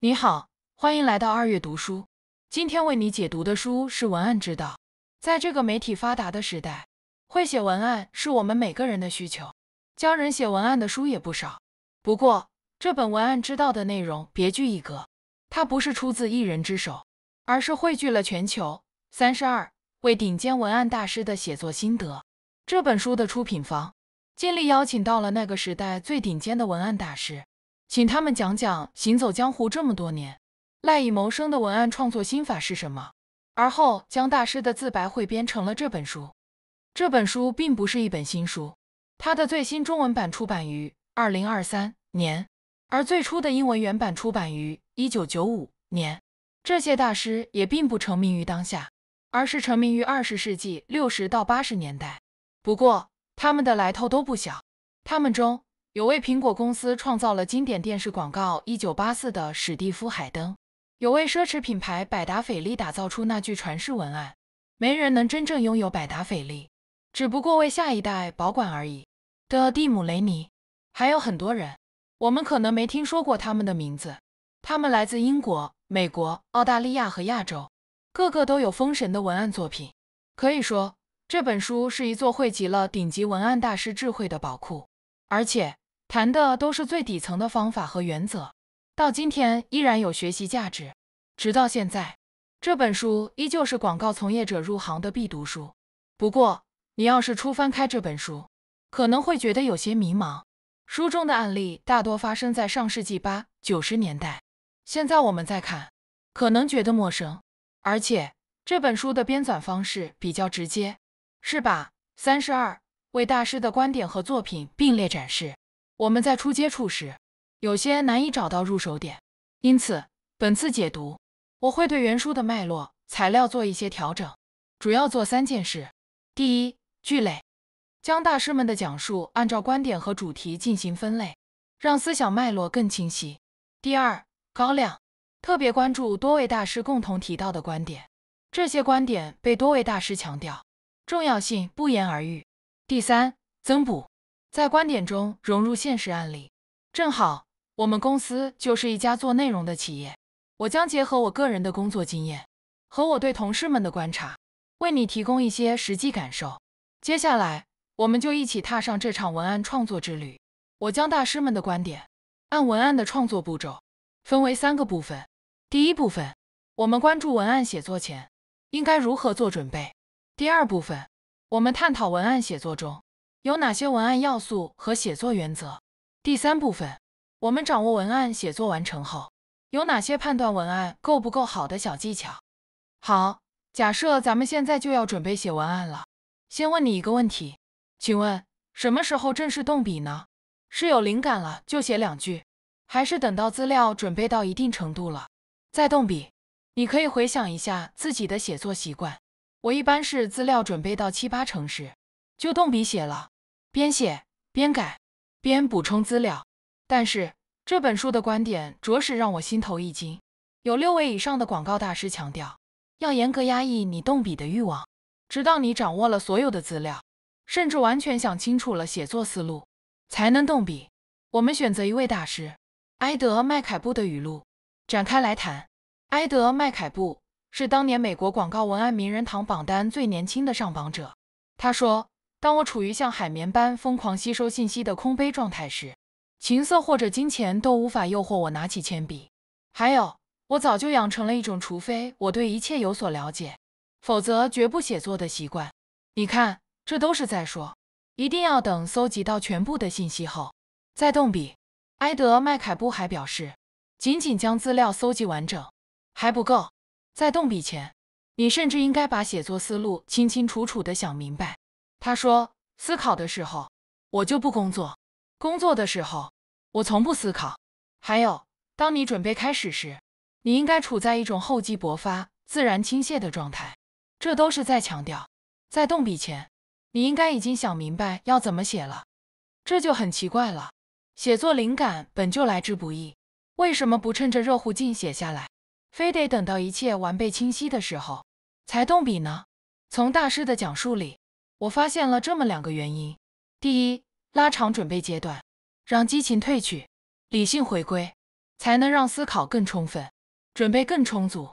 你好，欢迎来到二月读书。今天为你解读的书是《文案之道》。在这个媒体发达的时代，会写文案是我们每个人的需求。教人写文案的书也不少，不过这本《文案之道》的内容别具一格。它不是出自一人之手，而是汇聚了全球三十二位顶尖文案大师的写作心得。这本书的出品方尽力邀请到了那个时代最顶尖的文案大师。请他们讲讲行走江湖这么多年，赖以谋生的文案创作心法是什么？而后将大师的自白汇编成了这本书。这本书并不是一本新书，它的最新中文版出版于二零二三年，而最初的英文原版出版于一九九五年。这些大师也并不成名于当下，而是成名于二十世纪六十到八十年代。不过，他们的来头都不小，他们中。有为苹果公司创造了经典电视广告《一九八四》的史蒂夫·海登，有为奢侈品牌百达翡丽打造出那句传世文案“没人能真正拥有百达翡丽，只不过为下一代保管而已”的蒂姆·雷尼，还有很多人，我们可能没听说过他们的名字。他们来自英国、美国、澳大利亚和亚洲，个个都有封神的文案作品。可以说，这本书是一座汇集了顶级文案大师智慧的宝库，而且。谈的都是最底层的方法和原则，到今天依然有学习价值。直到现在，这本书依旧是广告从业者入行的必读书。不过，你要是初翻开这本书，可能会觉得有些迷茫。书中的案例大多发生在上世纪八九十年代，现在我们再看，可能觉得陌生。而且，这本书的编纂方式比较直接，是把三十二位大师的观点和作品并列展示。我们在初接触时，有些难以找到入手点，因此本次解读，我会对原书的脉络材料做一些调整，主要做三件事：第一，聚类，将大师们的讲述按照观点和主题进行分类，让思想脉络更清晰；第二，高亮，特别关注多位大师共同提到的观点，这些观点被多位大师强调，重要性不言而喻；第三，增补。在观点中融入现实案例，正好我们公司就是一家做内容的企业。我将结合我个人的工作经验，和我对同事们的观察，为你提供一些实际感受。接下来，我们就一起踏上这场文案创作之旅。我将大师们的观点按文案的创作步骤分为三个部分。第一部分，我们关注文案写作前应该如何做准备；第二部分，我们探讨文案写作中。有哪些文案要素和写作原则？第三部分，我们掌握文案写作完成后，有哪些判断文案够不够好的小技巧？好，假设咱们现在就要准备写文案了，先问你一个问题，请问什么时候正式动笔呢？是有灵感了就写两句，还是等到资料准备到一定程度了再动笔？你可以回想一下自己的写作习惯，我一般是资料准备到七八成时就动笔写了。边写边改，边补充资料，但是这本书的观点着实让我心头一惊。有六位以上的广告大师强调，要严格压抑你动笔的欲望，直到你掌握了所有的资料，甚至完全想清楚了写作思路，才能动笔。我们选择一位大师埃德·麦凯布的语录展开来谈。埃德·麦凯布是当年美国广告文案名人堂榜单最年轻的上榜者。他说。当我处于像海绵般疯狂吸收信息的空杯状态时，情色或者金钱都无法诱惑我拿起铅笔。还有，我早就养成了一种，除非我对一切有所了解，否则绝不写作的习惯。你看，这都是在说，一定要等搜集到全部的信息后，再动笔。埃德·麦凯布还表示，仅仅将资料搜集完整还不够，在动笔前，你甚至应该把写作思路清清楚楚地想明白。他说：“思考的时候，我就不工作；工作的时候，我从不思考。还有，当你准备开始时，你应该处在一种厚积薄发、自然倾泻的状态。这都是在强调，在动笔前，你应该已经想明白要怎么写了。这就很奇怪了。写作灵感本就来之不易，为什么不趁着热乎劲写下来？非得等到一切完备清晰的时候才动笔呢？从大师的讲述里。”我发现了这么两个原因：第一，拉长准备阶段，让激情褪去，理性回归，才能让思考更充分，准备更充足。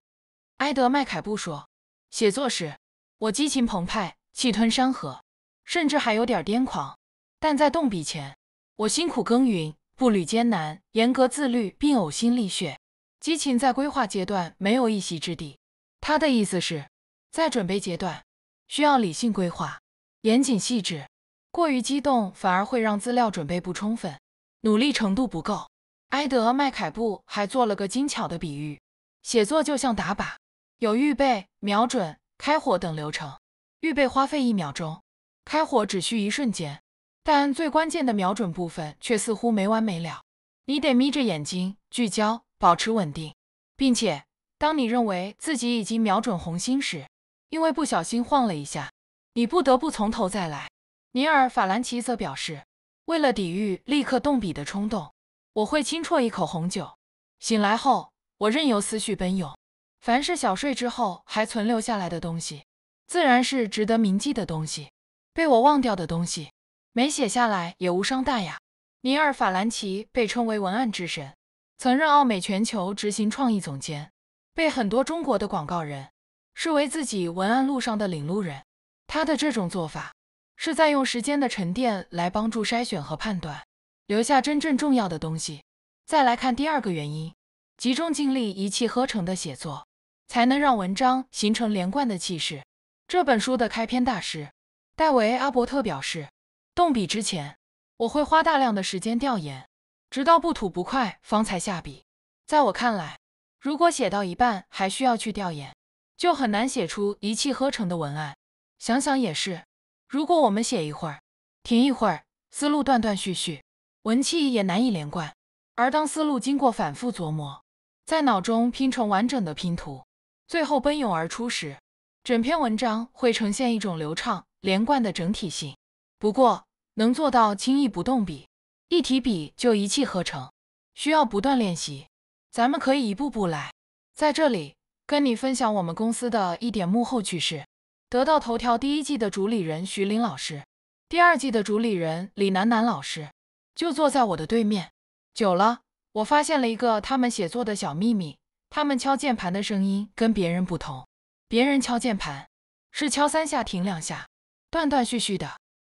埃德·麦凯布说：“写作时，我激情澎湃，气吞山河，甚至还有点癫狂；但在动笔前，我辛苦耕耘，步履艰难，严格自律，并呕心沥血。激情在规划阶段没有一席之地。”他的意思是，在准备阶段需要理性规划。严谨细致，过于激动反而会让资料准备不充分，努力程度不够。埃德·麦凯布还做了个精巧的比喻：写作就像打靶，有预备、瞄准、开火等流程。预备花费一秒钟，开火只需一瞬间，但最关键的瞄准部分却似乎没完没了。你得眯着眼睛，聚焦，保持稳定，并且当你认为自己已经瞄准红心时，因为不小心晃了一下。你不得不从头再来。尼尔·法兰奇则表示，为了抵御立刻动笔的冲动，我会轻啜一口红酒。醒来后，我任由思绪奔涌。凡是小睡之后还存留下来的东西，自然是值得铭记的东西。被我忘掉的东西，没写下来也无伤大雅。尼尔·法兰奇被称为文案之神，曾任奥美全球执行创意总监，被很多中国的广告人视为自己文案路上的领路人。他的这种做法是在用时间的沉淀来帮助筛选和判断，留下真正重要的东西。再来看第二个原因，集中精力一气呵成的写作，才能让文章形成连贯的气势。这本书的开篇大师戴维阿伯特表示，动笔之前，我会花大量的时间调研，直到不吐不快方才下笔。在我看来，如果写到一半还需要去调研，就很难写出一气呵成的文案。想想也是，如果我们写一会儿，停一会儿，思路断断续续，文气也难以连贯。而当思路经过反复琢磨，在脑中拼成完整的拼图，最后奔涌而出时，整篇文章会呈现一种流畅、连贯的整体性。不过，能做到轻易不动笔，一提笔就一气呵成，需要不断练习。咱们可以一步步来，在这里跟你分享我们公司的一点幕后趣事。得到头条第一季的主理人徐凌老师，第二季的主理人李楠楠老师，就坐在我的对面。久了，我发现了一个他们写作的小秘密：他们敲键盘的声音跟别人不同。别人敲键盘是敲三下停两下，断断续续的；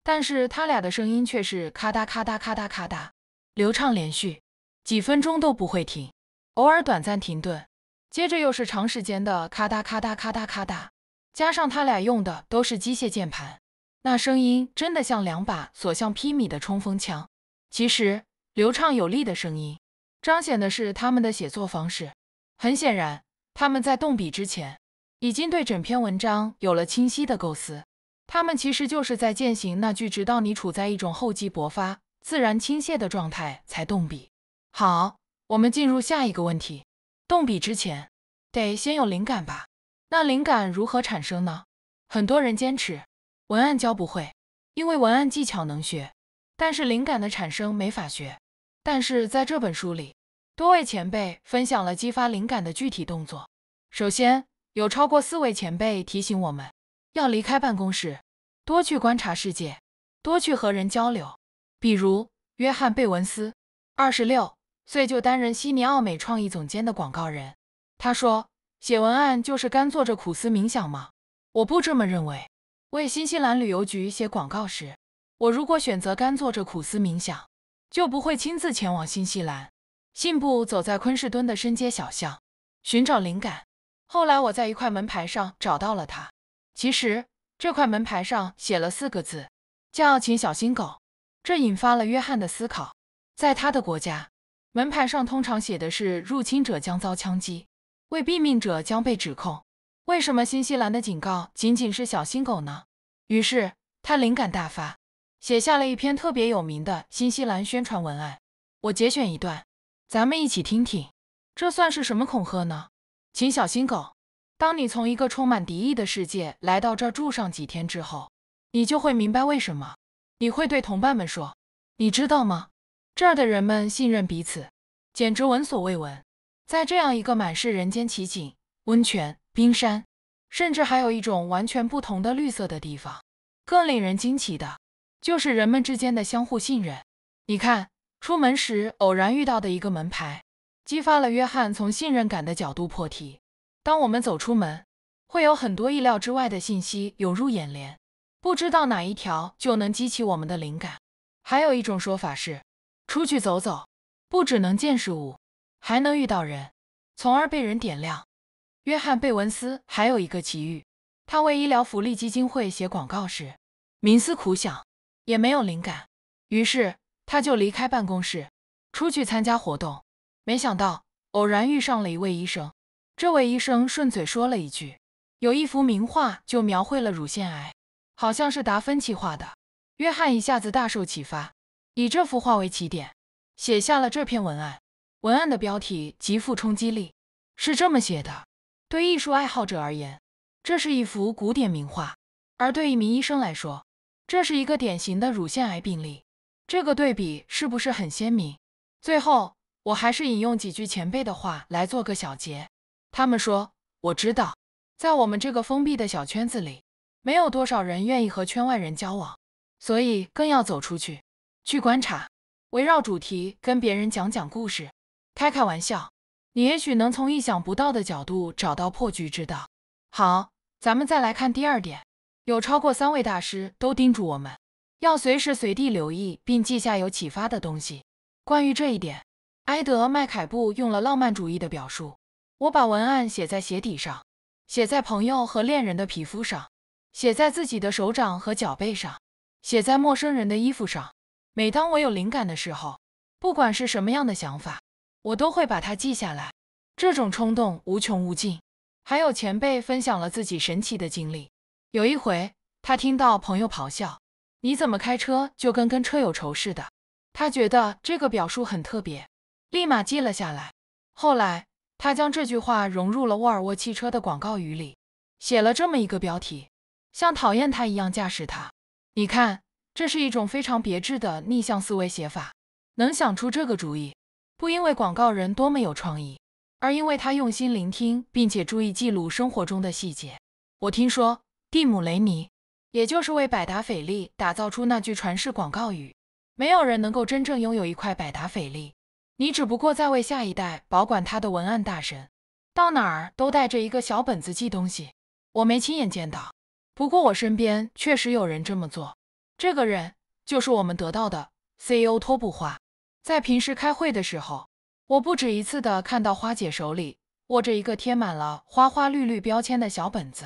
但是他俩的声音却是咔嗒咔嗒咔嗒咔嗒，流畅连续，几分钟都不会停，偶尔短暂停顿，接着又是长时间的咔嗒咔嗒咔嗒咔嗒。加上他俩用的都是机械键盘，那声音真的像两把所向披靡的冲锋枪。其实流畅有力的声音，彰显的是他们的写作方式。很显然，他们在动笔之前，已经对整篇文章有了清晰的构思。他们其实就是在践行那句：直到你处在一种厚积薄发、自然倾泻的状态才动笔。好，我们进入下一个问题。动笔之前，得先有灵感吧。那灵感如何产生呢？很多人坚持文案教不会，因为文案技巧能学，但是灵感的产生没法学。但是在这本书里，多位前辈分享了激发灵感的具体动作。首先，有超过四位前辈提醒我们要离开办公室，多去观察世界，多去和人交流。比如约翰贝文斯，二十六岁就担任悉尼奥美创意总监的广告人，他说。写文案就是干坐着苦思冥想吗？我不这么认为。为新西兰旅游局写广告时，我如果选择干坐着苦思冥想，就不会亲自前往新西兰，信步走在昆士敦的深街小巷，寻找灵感。后来我在一块门牌上找到了它。其实这块门牌上写了四个字：叫“请小心狗”。这引发了约翰的思考。在他的国家，门牌上通常写的是“入侵者将遭枪击”。为毙命者将被指控。为什么新西兰的警告仅仅是小心狗呢？于是他灵感大发，写下了一篇特别有名的新西兰宣传文案。我节选一段，咱们一起听听。这算是什么恐吓呢？请小心狗。当你从一个充满敌意的世界来到这儿住上几天之后，你就会明白为什么你会对同伴们说：“你知道吗？这儿的人们信任彼此，简直闻所未闻。”在这样一个满是人间奇景、温泉、冰山，甚至还有一种完全不同的绿色的地方，更令人惊奇的，就是人们之间的相互信任。你看，出门时偶然遇到的一个门牌，激发了约翰从信任感的角度破题。当我们走出门，会有很多意料之外的信息涌入眼帘，不知道哪一条就能激起我们的灵感。还有一种说法是，出去走走，不只能见识物。还能遇到人，从而被人点亮。约翰贝文斯还有一个奇遇，他为医疗福利基金会写广告时，冥思苦想也没有灵感，于是他就离开办公室，出去参加活动。没想到偶然遇上了一位医生，这位医生顺嘴说了一句：“有一幅名画就描绘了乳腺癌，好像是达芬奇画的。”约翰一下子大受启发，以这幅画为起点，写下了这篇文案。文案的标题极富冲击力，是这么写的：对艺术爱好者而言，这是一幅古典名画；而对一名医生来说，这是一个典型的乳腺癌病例。这个对比是不是很鲜明？最后，我还是引用几句前辈的话来做个小结。他们说：“我知道，在我们这个封闭的小圈子里，没有多少人愿意和圈外人交往，所以更要走出去，去观察，围绕主题跟别人讲讲故事。”开开玩笑，你也许能从意想不到的角度找到破局之道。好，咱们再来看第二点，有超过三位大师都叮嘱我们，要随时随地留意并记下有启发的东西。关于这一点，埃德·麦凯布用了浪漫主义的表述，我把文案写在鞋底上，写在朋友和恋人的皮肤上，写在自己的手掌和脚背上，写在陌生人的衣服上。每当我有灵感的时候，不管是什么样的想法。我都会把它记下来，这种冲动无穷无尽。还有前辈分享了自己神奇的经历。有一回，他听到朋友咆哮：“你怎么开车就跟跟车有仇似的？”他觉得这个表述很特别，立马记了下来。后来，他将这句话融入了沃尔沃汽车的广告语里，写了这么一个标题：“像讨厌他一样驾驶它。”你看，这是一种非常别致的逆向思维写法，能想出这个主意。不因为广告人多么有创意，而因为他用心聆听并且注意记录生活中的细节。我听说蒂姆·雷尼，也就是为百达翡丽打造出那句传世广告语“没有人能够真正拥有一块百达翡丽，你只不过在为下一代保管他的”。文案大神到哪儿都带着一个小本子记东西，我没亲眼见到，不过我身边确实有人这么做。这个人就是我们得到的 CEO 托布花。在平时开会的时候，我不止一次的看到花姐手里握着一个贴满了花花绿绿标签的小本子。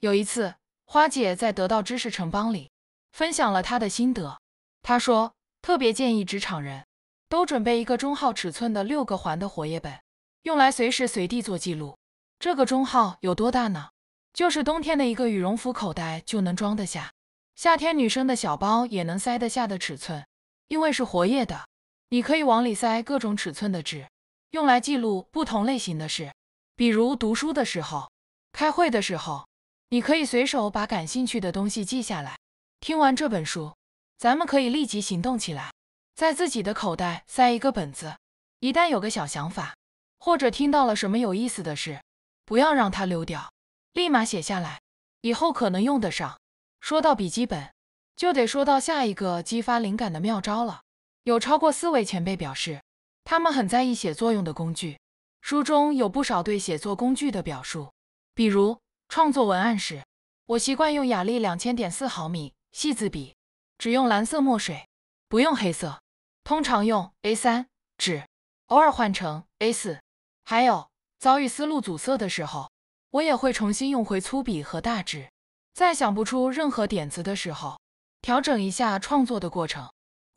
有一次，花姐在得到知识城邦里分享了她的心得，她说特别建议职场人都准备一个中号尺寸的六个环的活页本，用来随时随地做记录。这个中号有多大呢？就是冬天的一个羽绒服口袋就能装得下，夏天女生的小包也能塞得下的尺寸。因为是活页的。你可以往里塞各种尺寸的纸，用来记录不同类型的事，比如读书的时候、开会的时候，你可以随手把感兴趣的东西记下来。听完这本书，咱们可以立即行动起来，在自己的口袋塞一个本子，一旦有个小想法，或者听到了什么有意思的事，不要让它溜掉，立马写下来，以后可能用得上。说到笔记本，就得说到下一个激发灵感的妙招了。有超过四位前辈表示，他们很在意写作用的工具。书中有不少对写作工具的表述，比如创作文案时，我习惯用雅力两千点四毫米细字笔，只用蓝色墨水，不用黑色。通常用 A3 纸，偶尔换成 A4。还有遭遇思路阻塞的时候，我也会重新用回粗笔和大纸。在想不出任何点子的时候，调整一下创作的过程。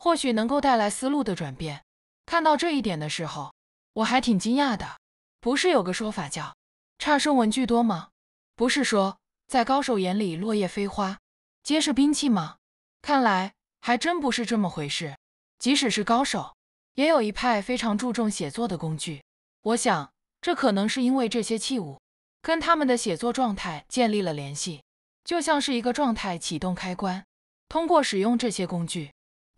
或许能够带来思路的转变。看到这一点的时候，我还挺惊讶的。不是有个说法叫“差生文具多”吗？不是说在高手眼里，落叶飞花皆是兵器吗？看来还真不是这么回事。即使是高手，也有一派非常注重写作的工具。我想，这可能是因为这些器物跟他们的写作状态建立了联系，就像是一个状态启动开关。通过使用这些工具。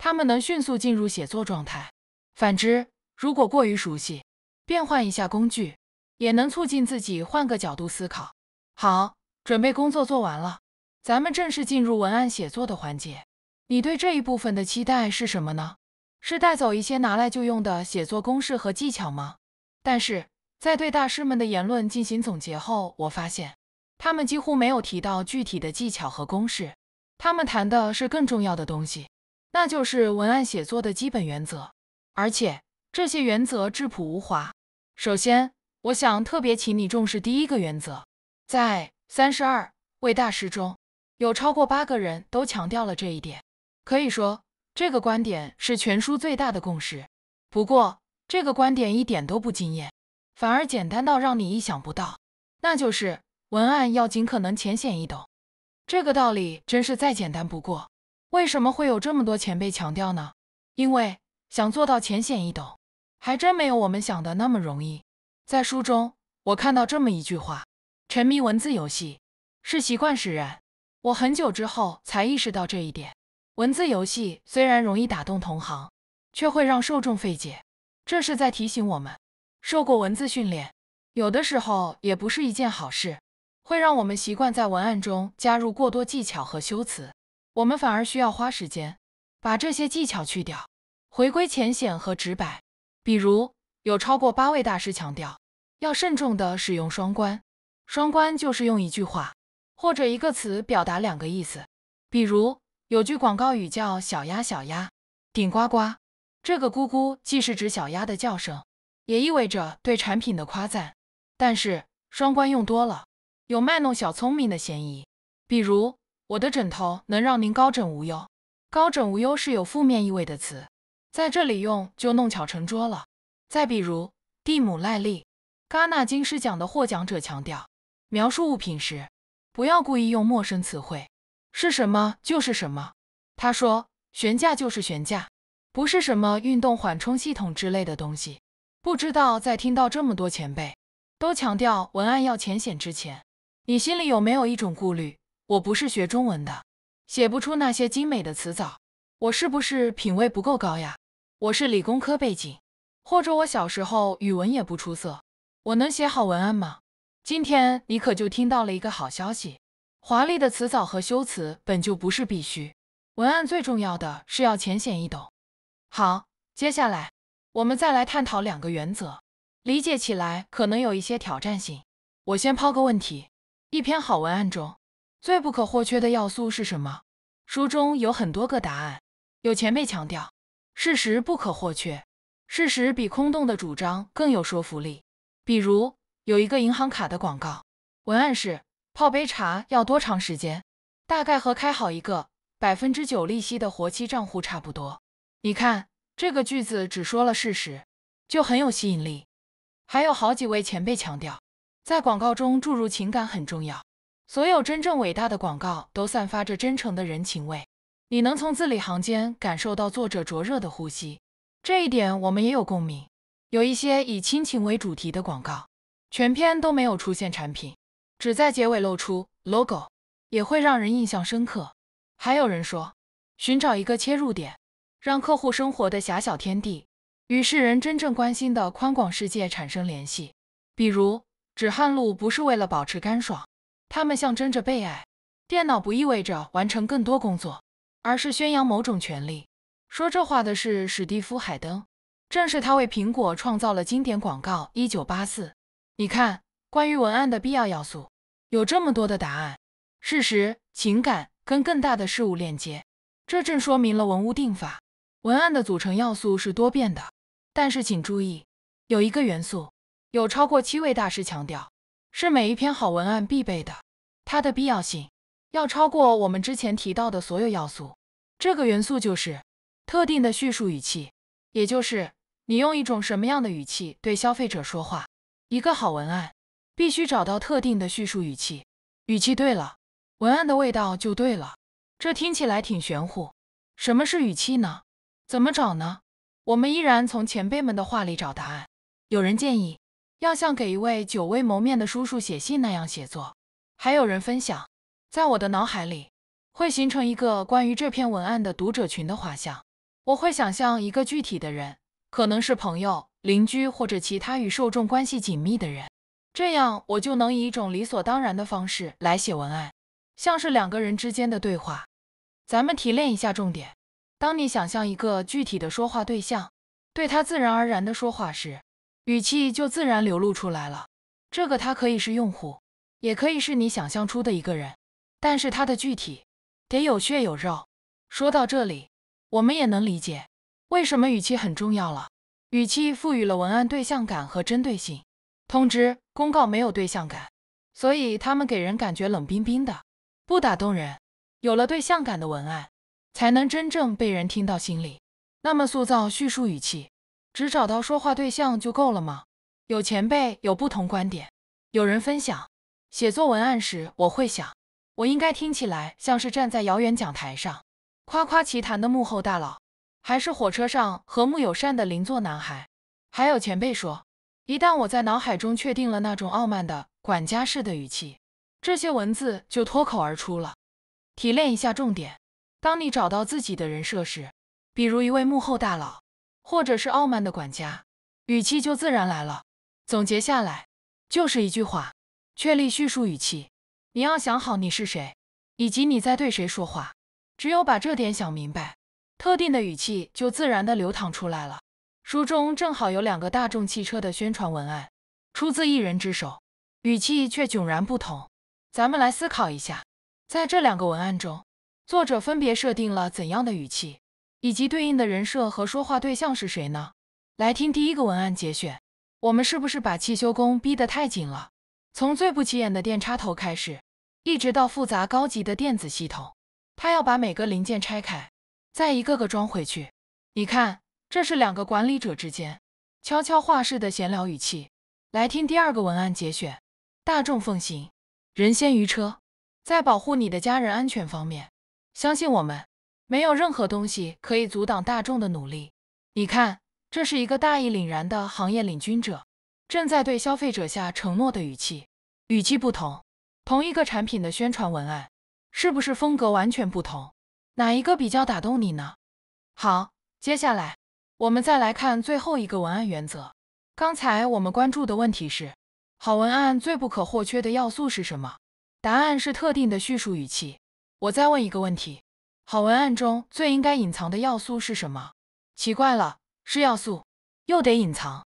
他们能迅速进入写作状态。反之，如果过于熟悉，变换一下工具，也能促进自己换个角度思考。好，准备工作做完了，咱们正式进入文案写作的环节。你对这一部分的期待是什么呢？是带走一些拿来就用的写作公式和技巧吗？但是在对大师们的言论进行总结后，我发现，他们几乎没有提到具体的技巧和公式，他们谈的是更重要的东西。那就是文案写作的基本原则，而且这些原则质朴无华。首先，我想特别请你重视第一个原则，在三十二位大师中，有超过八个人都强调了这一点。可以说，这个观点是全书最大的共识。不过，这个观点一点都不惊艳，反而简单到让你意想不到。那就是文案要尽可能浅显易懂。这个道理真是再简单不过。为什么会有这么多前辈强调呢？因为想做到浅显易懂，还真没有我们想的那么容易。在书中，我看到这么一句话：“沉迷文字游戏是习惯使然。”我很久之后才意识到这一点。文字游戏虽然容易打动同行，却会让受众费解。这是在提醒我们，受过文字训练，有的时候也不是一件好事，会让我们习惯在文案中加入过多技巧和修辞。我们反而需要花时间把这些技巧去掉，回归浅显和直白。比如，有超过八位大师强调，要慎重的使用双关。双关就是用一句话或者一个词表达两个意思。比如，有句广告语叫“小鸭小鸭，顶呱呱”，这个“咕咕”既是指小鸭的叫声，也意味着对产品的夸赞。但是，双关用多了，有卖弄小聪明的嫌疑。比如，我的枕头能让您高枕无忧。高枕无忧是有负面意味的词，在这里用就弄巧成拙了。再比如，蒂姆·赖利，戛纳金狮奖的获奖者强调，描述物品时不要故意用陌生词汇，是什么就是什么。他说，悬架就是悬架，不是什么运动缓冲系统之类的东西。不知道在听到这么多前辈都强调文案要浅显之前，你心里有没有一种顾虑？我不是学中文的，写不出那些精美的词藻，我是不是品味不够高呀？我是理工科背景，或者我小时候语文也不出色，我能写好文案吗？今天你可就听到了一个好消息，华丽的词藻和修辞本就不是必须，文案最重要的是要浅显易懂。好，接下来我们再来探讨两个原则，理解起来可能有一些挑战性。我先抛个问题：一篇好文案中。最不可或缺的要素是什么？书中有很多个答案。有前辈强调，事实不可或缺，事实比空洞的主张更有说服力。比如有一个银行卡的广告，文案是“泡杯茶要多长时间？大概和开好一个百分之九利息的活期账户差不多。”你看，这个句子只说了事实，就很有吸引力。还有好几位前辈强调，在广告中注入情感很重要。所有真正伟大的广告都散发着真诚的人情味，你能从字里行间感受到作者灼热的呼吸。这一点我们也有共鸣。有一些以亲情为主题的广告，全篇都没有出现产品，只在结尾露出 logo，也会让人印象深刻。还有人说，寻找一个切入点，让客户生活的狭小天地与世人真正关心的宽广世界产生联系。比如止汗露不是为了保持干爽。他们象征着被爱，电脑不意味着完成更多工作，而是宣扬某种权利。说这话的是史蒂夫·海登，正是他为苹果创造了经典广告。一九八四，你看，关于文案的必要要素，有这么多的答案：事实、情感跟更大的事物链接。这正说明了文物定法，文案的组成要素是多变的。但是请注意，有一个元素，有超过七位大师强调，是每一篇好文案必备的。它的必要性要超过我们之前提到的所有要素，这个元素就是特定的叙述语气，也就是你用一种什么样的语气对消费者说话。一个好文案必须找到特定的叙述语气，语气对了，文案的味道就对了。这听起来挺玄乎，什么是语气呢？怎么找呢？我们依然从前辈们的话里找答案。有人建议，要像给一位久未谋面的叔叔写信那样写作。还有人分享，在我的脑海里会形成一个关于这篇文案的读者群的画像。我会想象一个具体的人，可能是朋友、邻居或者其他与受众关系紧密的人，这样我就能以一种理所当然的方式来写文案，像是两个人之间的对话。咱们提炼一下重点：当你想象一个具体的说话对象，对他自然而然的说话时，语气就自然流露出来了。这个他可以是用户。也可以是你想象出的一个人，但是他的具体得有血有肉。说到这里，我们也能理解为什么语气很重要了。语气赋予了文案对象感和针对性。通知、公告没有对象感，所以他们给人感觉冷冰冰的，不打动人。有了对象感的文案，才能真正被人听到心里。那么，塑造叙述语气，只找到说话对象就够了吗？有前辈有不同观点，有人分享。写作文案时，我会想，我应该听起来像是站在遥远讲台上夸夸其谈的幕后大佬，还是火车上和睦友善的邻座男孩？还有前辈说，一旦我在脑海中确定了那种傲慢的管家式的语气，这些文字就脱口而出了。提炼一下重点：当你找到自己的人设时，比如一位幕后大佬，或者是傲慢的管家，语气就自然来了。总结下来，就是一句话。确立叙述语气，你要想好你是谁，以及你在对谁说话。只有把这点想明白，特定的语气就自然的流淌出来了。书中正好有两个大众汽车的宣传文案，出自一人之手，语气却迥然不同。咱们来思考一下，在这两个文案中，作者分别设定了怎样的语气，以及对应的人设和说话对象是谁呢？来听第一个文案节选，我们是不是把汽修工逼得太紧了？从最不起眼的电插头开始，一直到复杂高级的电子系统，他要把每个零件拆开，再一个个装回去。你看，这是两个管理者之间悄悄话式的闲聊语气。来听第二个文案节选：大众奉行人先于车，在保护你的家人安全方面，相信我们没有任何东西可以阻挡大众的努力。你看，这是一个大义凛然的行业领军者。正在对消费者下承诺的语气，语气不同，同一个产品的宣传文案，是不是风格完全不同？哪一个比较打动你呢？好，接下来我们再来看最后一个文案原则。刚才我们关注的问题是，好文案最不可或缺的要素是什么？答案是特定的叙述语气。我再问一个问题，好文案中最应该隐藏的要素是什么？奇怪了，是要素，又得隐藏。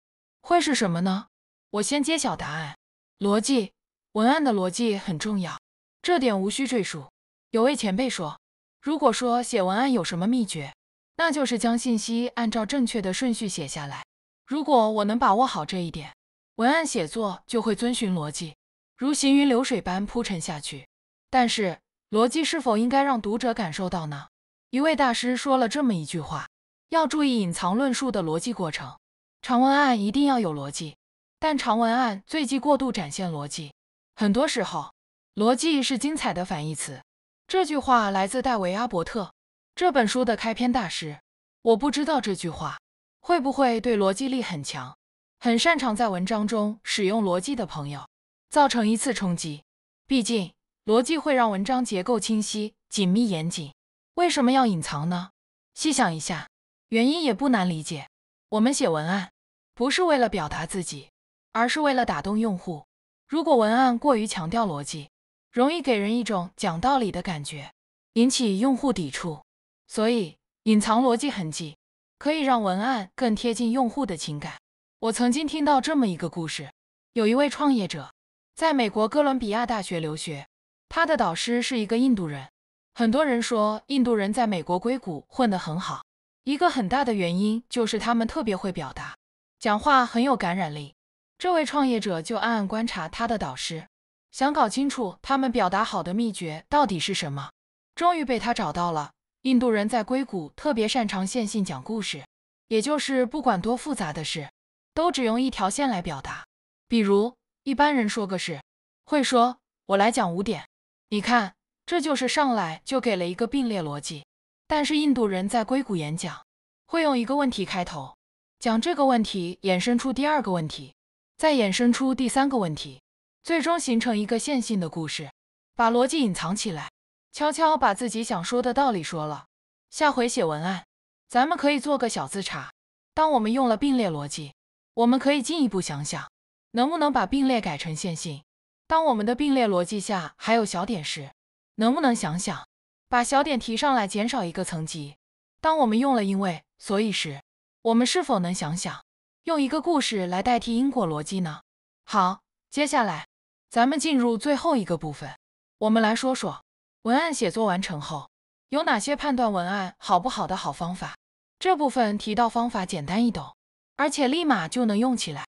会是什么呢？我先揭晓答案。逻辑，文案的逻辑很重要，这点无需赘述。有位前辈说，如果说写文案有什么秘诀，那就是将信息按照正确的顺序写下来。如果我能把握好这一点，文案写作就会遵循逻辑，如行云流水般铺陈下去。但是，逻辑是否应该让读者感受到呢？一位大师说了这么一句话：要注意隐藏论述的逻辑过程。长文案一定要有逻辑，但长文案最忌过度展现逻辑。很多时候，逻辑是精彩的反义词。这句话来自戴维·阿伯特这本书的开篇。大师，我不知道这句话会不会对逻辑力很强、很擅长在文章中使用逻辑的朋友造成一次冲击。毕竟，逻辑会让文章结构清晰、紧密、严谨。为什么要隐藏呢？细想一下，原因也不难理解。我们写文案不是为了表达自己，而是为了打动用户。如果文案过于强调逻辑，容易给人一种讲道理的感觉，引起用户抵触。所以，隐藏逻辑痕迹可以让文案更贴近用户的情感。我曾经听到这么一个故事：，有一位创业者在美国哥伦比亚大学留学，他的导师是一个印度人。很多人说印度人在美国硅谷混得很好。一个很大的原因就是他们特别会表达，讲话很有感染力。这位创业者就暗暗观察他的导师，想搞清楚他们表达好的秘诀到底是什么。终于被他找到了：印度人在硅谷特别擅长线性讲故事，也就是不管多复杂的事，都只用一条线来表达。比如一般人说个事，会说“我来讲五点”，你看，这就是上来就给了一个并列逻辑。但是印度人在硅谷演讲，会用一个问题开头，讲这个问题衍生出第二个问题，再衍生出第三个问题，最终形成一个线性的故事，把逻辑隐藏起来，悄悄把自己想说的道理说了。下回写文案，咱们可以做个小自查：当我们用了并列逻辑，我们可以进一步想想，能不能把并列改成线性？当我们的并列逻辑下还有小点时，能不能想想？把小点提上来，减少一个层级。当我们用了因为所以时，我们是否能想想用一个故事来代替因果逻辑呢？好，接下来咱们进入最后一个部分，我们来说说文案写作完成后有哪些判断文案好不好的好方法。这部分提到方法简单易懂，而且立马就能用起来。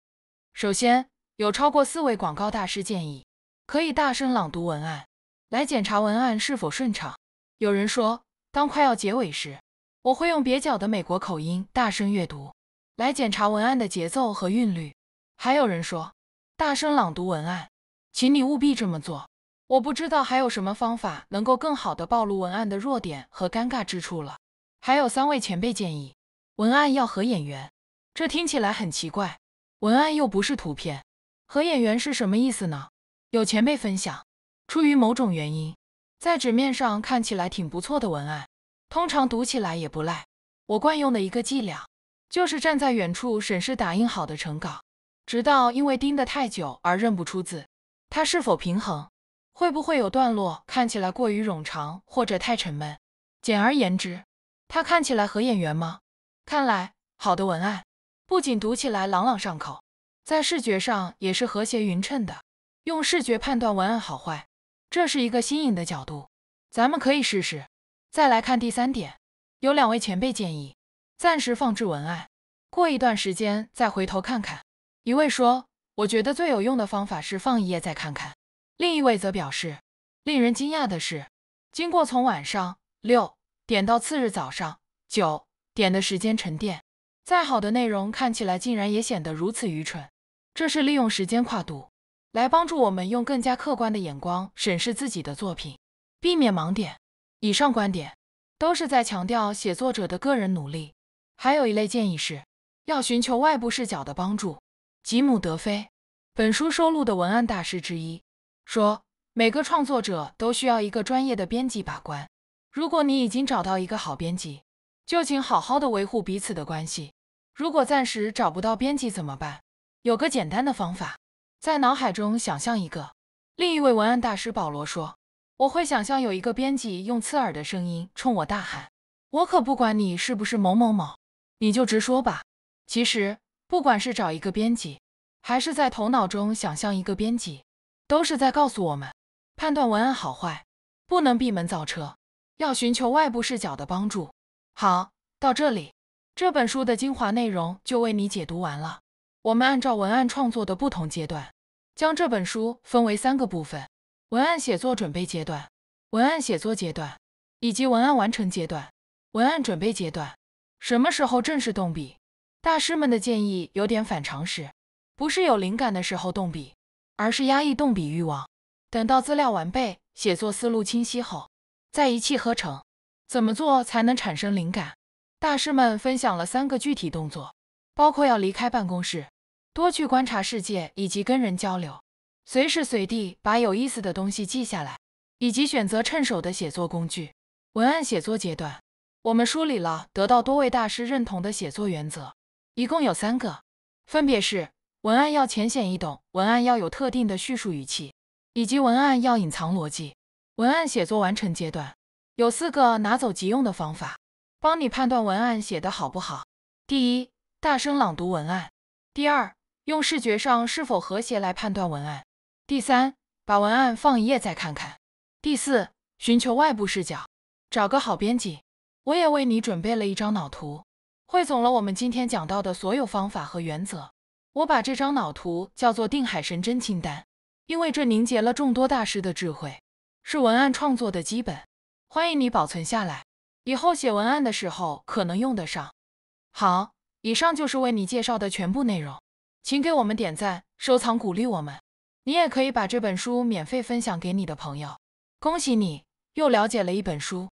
首先，有超过四位广告大师建议，可以大声朗读文案来检查文案是否顺畅。有人说，当快要结尾时，我会用蹩脚的美国口音大声阅读，来检查文案的节奏和韵律。还有人说，大声朗读文案，请你务必这么做。我不知道还有什么方法能够更好的暴露文案的弱点和尴尬之处了。还有三位前辈建议，文案要合演员。这听起来很奇怪，文案又不是图片，合演员是什么意思呢？有前辈分享，出于某种原因。在纸面上看起来挺不错的文案，通常读起来也不赖。我惯用的一个伎俩，就是站在远处审视打印好的成稿，直到因为盯得太久而认不出字。它是否平衡？会不会有段落看起来过于冗长或者太沉闷？简而言之，它看起来合眼缘吗？看来好的文案不仅读起来朗朗上口，在视觉上也是和谐匀称的。用视觉判断文案好坏。这是一个新颖的角度，咱们可以试试。再来看第三点，有两位前辈建议暂时放置文案，过一段时间再回头看看。一位说，我觉得最有用的方法是放一页再看看；另一位则表示，令人惊讶的是，经过从晚上六点到次日早上九点的时间沉淀，再好的内容看起来竟然也显得如此愚蠢。这是利用时间跨度。来帮助我们用更加客观的眼光审视自己的作品，避免盲点。以上观点都是在强调写作者的个人努力。还有一类建议是，要寻求外部视角的帮助。吉姆·德菲，本书收录的文案大师之一，说每个创作者都需要一个专业的编辑把关。如果你已经找到一个好编辑，就请好好的维护彼此的关系。如果暂时找不到编辑怎么办？有个简单的方法。在脑海中想象一个，另一位文案大师保罗说：“我会想象有一个编辑用刺耳的声音冲我大喊，我可不管你是不是某某某，你就直说吧。”其实，不管是找一个编辑，还是在头脑中想象一个编辑，都是在告诉我们，判断文案好坏不能闭门造车，要寻求外部视角的帮助。好，到这里，这本书的精华内容就为你解读完了。我们按照文案创作的不同阶段。将这本书分为三个部分：文案写作准备阶段、文案写作阶段以及文案完成阶段。文案准备阶段，什么时候正式动笔？大师们的建议有点反常识，不是有灵感的时候动笔，而是压抑动笔欲望，等到资料完备、写作思路清晰后，再一气呵成。怎么做才能产生灵感？大师们分享了三个具体动作，包括要离开办公室。多去观察世界以及跟人交流，随时随地把有意思的东西记下来，以及选择趁手的写作工具。文案写作阶段，我们梳理了得到多位大师认同的写作原则，一共有三个，分别是：文案要浅显易懂，文案要有特定的叙述语气，以及文案要隐藏逻辑。文案写作完成阶段，有四个拿走即用的方法，帮你判断文案写的好不好。第一，大声朗读文案；第二，用视觉上是否和谐来判断文案。第三，把文案放一页再看看。第四，寻求外部视角，找个好编辑。我也为你准备了一张脑图，汇总了我们今天讲到的所有方法和原则。我把这张脑图叫做“定海神针清单”，因为这凝结了众多大师的智慧，是文案创作的基本。欢迎你保存下来，以后写文案的时候可能用得上。好，以上就是为你介绍的全部内容。请给我们点赞、收藏、鼓励我们。你也可以把这本书免费分享给你的朋友。恭喜你，又了解了一本书。